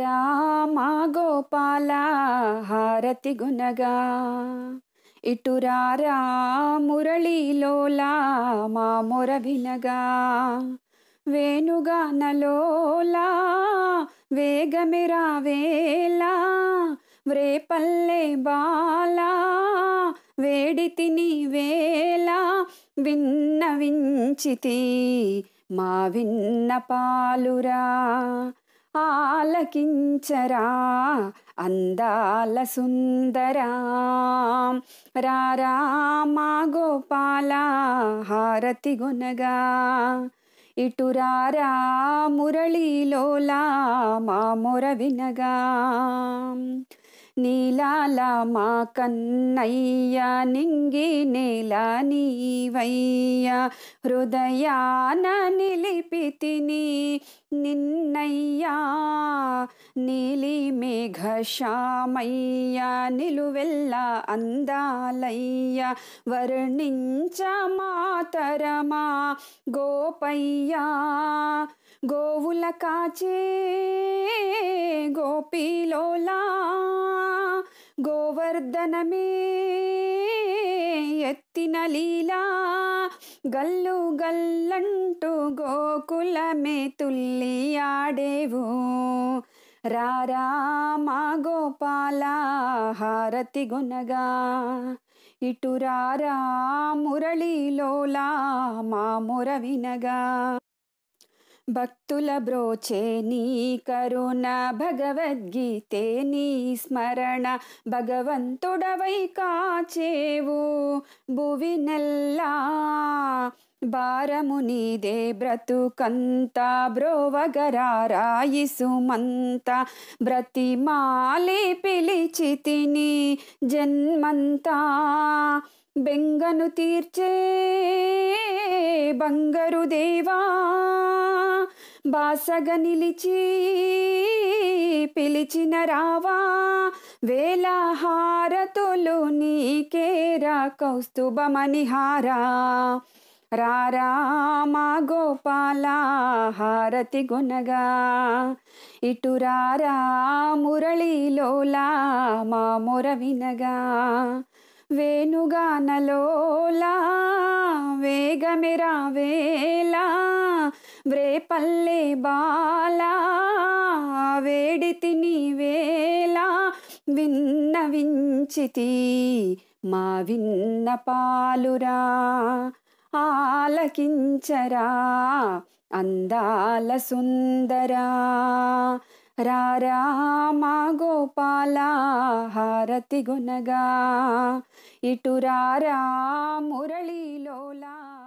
రామా గోపాల హారతి గునగా ఇటు రారా మురళీలోలా మా మొర వినగా వేణుగానలోలా వేగమిరా వేలా వ్రేపల్లె బాలా వేడి తిని విన్న విన్నవించితి మా విన్న పాలురా ఆలకించరా అందాల సుందరా రారా గోపాల హారతి గునగా ఇటు రారా మురళీలోలా మా మొర వినగా నీలాల మా కన్నయ్య నింగి నేల నీవయ్యా హృదయాన నిలిపితిని నిన్నయ్యా నీలి మేఘశ్యామయ్యా నిలువెల్ల అందాలయ్యా వర్ణించ మాతరమా గోపయ్యా గోవుల కాచే గోపీలోలా గోవర్ధనమే ఎత్తిన లీలా గల్లు గల్లంటూ గోకులమే తుల్లి ఆడేవు రారామా గోపాల హారతి గునగా ఇటు రారా మురళీలోలా మా మురవినగా భక్తుల బ్రోచే నీ కరుణ భగవద్గీతే నీ స్మరణ భగవంతుడవై కాచేవు భువినెల్లా భారము నీదే బ్రతుకంత బ్రోవగరారాయిసుమంత బ్రతిమాలి పిలిచితిని జన్మంతా బెంగను తీర్చే బంగరు దేవా బాసగ నిలిచి పిలిచిన రావా వేలహారతులు నీకేరా కౌస్తుభమణిహారా రారామా గోపాల హారతి గునగా ఇటు రారా మురళీలోలా మా మొర వినగా వేణుగానలోలా వేగమిరా వేలా వ్రేపల్లె బాలా వేడి తిని విన్న వించితి మా విన్న పాలురా ఆలకించరా అందాల సుందరా ರಾಮ ಗೋಪಾಲ ಹಾರತಿ ಗುನಗ ಇಟು ರಾರ ಮುರಳಿ ಲೋಲಾ